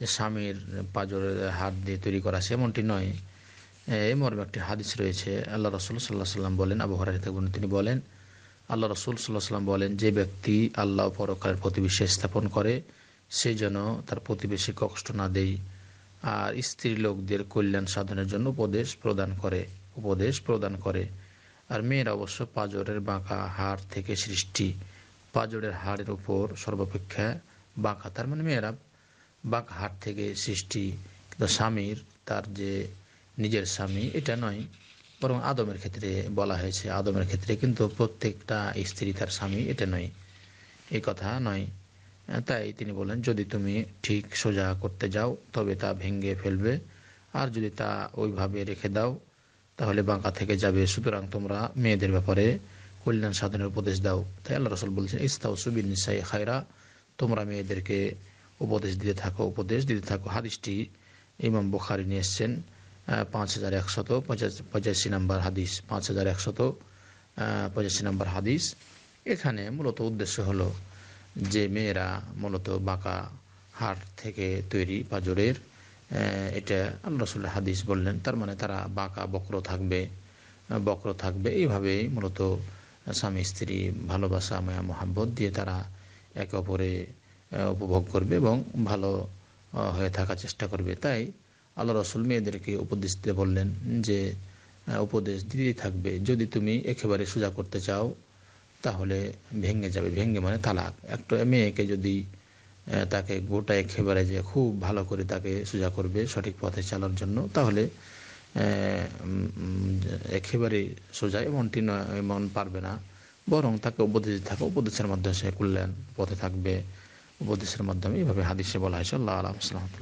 যে স্বামীর পাজরের হাত দিয়ে তৈরি করা আছে এমনটি নয় এই মর্মে একটি হাদিস রয়েছে আল্লাহ রসুল সাল্লাহ সাল্লাম বলেন আবু হরাহিতা তিনি বলেন আল্লাহ রসুল সাল্লাহ সাল্লাম বলেন যে ব্যক্তি আল্লাহ পরকালের প্রতিবেশী স্থাপন করে সে যেন তার প্রতিবেশী কষ্ট না দেয় আর স্ত্রী লোকদের কল্যাণ সাধনের জন্য উপদেশ প্রদান করে উপদেশ প্রদান করে আর মেয়েরা অবশ্য পাজরের বাঁকা হাড় থেকে সৃষ্টি পাজরের হাড়ের উপর সর্বাপেক্ষা বাঁকা তার মানে মেয়েরা বাক হাট থেকে সৃষ্টি স্বামীর তার যে নিজের স্বামী এটা নয় বরং আদমের ক্ষেত্রে বলা হয়েছে আদমের ক্ষেত্রে কিন্তু প্রত্যেকটা স্ত্রী তার স্বামী এটা নয় এ কথা নয় তাই তিনি বলেন যদি তুমি ঠিক সোজা করতে যাও তবে তা ভেঙ্গে ফেলবে আর যদি তা ওইভাবে রেখে দাও তাহলে বাঁকা থেকে যাবে সুতরাং তোমরা মেয়েদের ব্যাপারে কল্যাণ সাধনের উপদেশ দাও তাই আল্লাহ রসুল বলছেন ইস্তাউসুবিন নিসাই খায়রা তোমরা মেয়েদেরকে উপদেশ দিতে থাকো উপদেশ দিতে থাকো হাদিসটি ইমাম বুখারি নিয়ে এসছেন পাঁচ হাজার একশত পঁচাশি নম্বর হাদিস পাঁচ হাজার একশত পঁচাশি নম্বর হাদিস এখানে মূলত উদ্দেশ্য হলো যে মেয়েরা মূলত বাঁকা হাট থেকে তৈরি পাঁজরের এটা আল্লাহ রসুল্লাহ হাদিস বললেন তার মানে তারা বাঁকা বক্র থাকবে বক্র থাকবে এইভাবেই মূলত স্বামী স্ত্রী ভালোবাসা মায়া মহাব্বত দিয়ে তারা একে অপরে উপভোগ করবে এবং ভালো হয়ে থাকার চেষ্টা করবে তাই আল্লাহ রসুল মেয়েদেরকে উপদেশ দিতে বললেন যে উপদেশ দিতেই থাকবে যদি তুমি একেবারে সোজা করতে চাও তাহলে ভেঙে যাবে ভেঙে মানে তালাক একটা মেয়েকে যদি তাকে গোটা একেবারে যে খুব ভালো করে তাকে সোজা করবে সঠিক পথে চালার জন্য তাহলে একেবারে সোজা এমনটি নয় এমন পারবে না বরং তাকে উপদেশ থাকা উপদেশের মাধ্যমে সে কল্যাণ পথে থাকবে উপদেশের মাধ্যমে এভাবে হাদিসে বলা হয়েছে আল্লাহ আলহাম